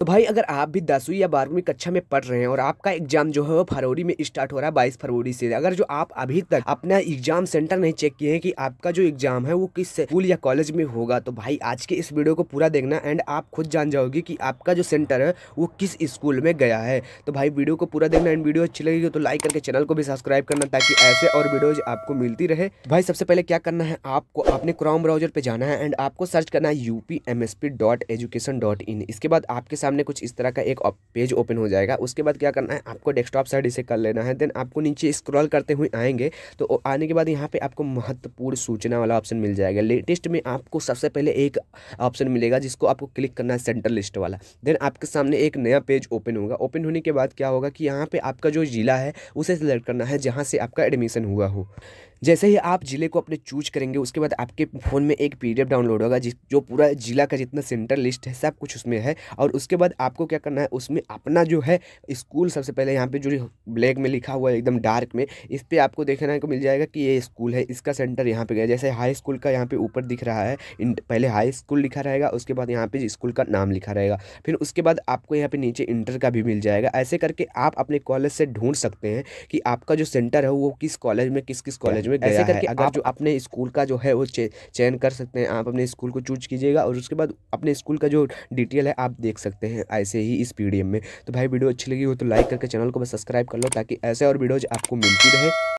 तो भाई अगर आप भी दसवीं या बारहवीं कक्षा में पढ़ रहे हैं और आपका एग्जाम जो है वो फरवरी में स्टार्ट हो रहा है बाईस फरवरी से अगर जो आप अभी तक अपना एग्जाम सेंटर नहीं चेक किए हैं कि आपका जो एग्जाम है वो किस स्कूल या कॉलेज में होगा तो भाई आज के इस वीडियो को पूरा देखना एंड आप खुद जान जाओगे कि आपका जो सेंटर है वो किस स्कूल में गया है तो भाई वीडियो को पूरा देखना एंड वीडियो अच्छी लगेगी तो लाइक करके चैनल को भी सब्सक्राइब करना ताकि ऐसे और वीडियोज आपको मिलती रहे भाई सबसे पहले क्या करना है आपको अपने क्रॉम ब्राउजर पर जाना है एंड आपको सर्च करना है यूपी इसके बाद आपके सामने कुछ इस तरह का एक पेज ओपन हो जाएगा उसके बाद क्या करना है आपको डेस्कटॉप साइड इसे कर लेना है देन आपको नीचे स्क्रॉल करते हुए आएंगे तो आने के बाद यहाँ पे आपको महत्वपूर्ण सूचना वाला ऑप्शन मिल जाएगा लेटेस्ट में आपको सबसे पहले एक ऑप्शन मिलेगा जिसको आपको क्लिक करना है सेंटर लिस्ट वाला देन आपके सामने एक नया पेज ओपन होगा ओपन होने के बाद क्या होगा कि यहाँ पर आपका जो ज़िला है उसे सिलेक्ट करना है जहाँ से आपका एडमिशन हुआ हो जैसे ही आप ज़िले को अपने चूज करेंगे उसके बाद आपके फ़ोन में एक पी डाउनलोड होगा जिस जो पूरा ज़िला का जितना सेंटर लिस्ट है सब कुछ उसमें है और उसके बाद आपको क्या करना है उसमें अपना जो है स्कूल सबसे पहले यहाँ पर जो ब्लैक में लिखा हुआ है एकदम डार्क में इस पर आपको देखने को मिल जाएगा कि ये स्कूल है इसका सेंटर यहाँ पर गया जैसे हाई स्कूल का यहाँ पर ऊपर दिख रहा है पहले हाई स्कूल लिखा रहेगा उसके बाद यहाँ पर स्कूल का नाम लिखा रहेगा फिर उसके बाद आपको यहाँ पर नीचे इंटर का भी मिल जाएगा ऐसे करके आप अपने कॉलेज से ढूंढ सकते हैं कि आपका जो सेंटर है वो किस कॉलेज में किस किस कॉलेज कॉलेज में गया है अगर जो अपने स्कूल का जो है वो चयन कर सकते हैं आप अपने स्कूल को चूज कीजिएगा और उसके बाद अपने स्कूल का जो डिटेल है आप देख सकते हैं ऐसे ही इस पी में तो भाई वीडियो अच्छी लगी हो तो लाइक करके चैनल को सब्सक्राइब कर लो ताकि ऐसे और वीडियोज आपको मिलती रहे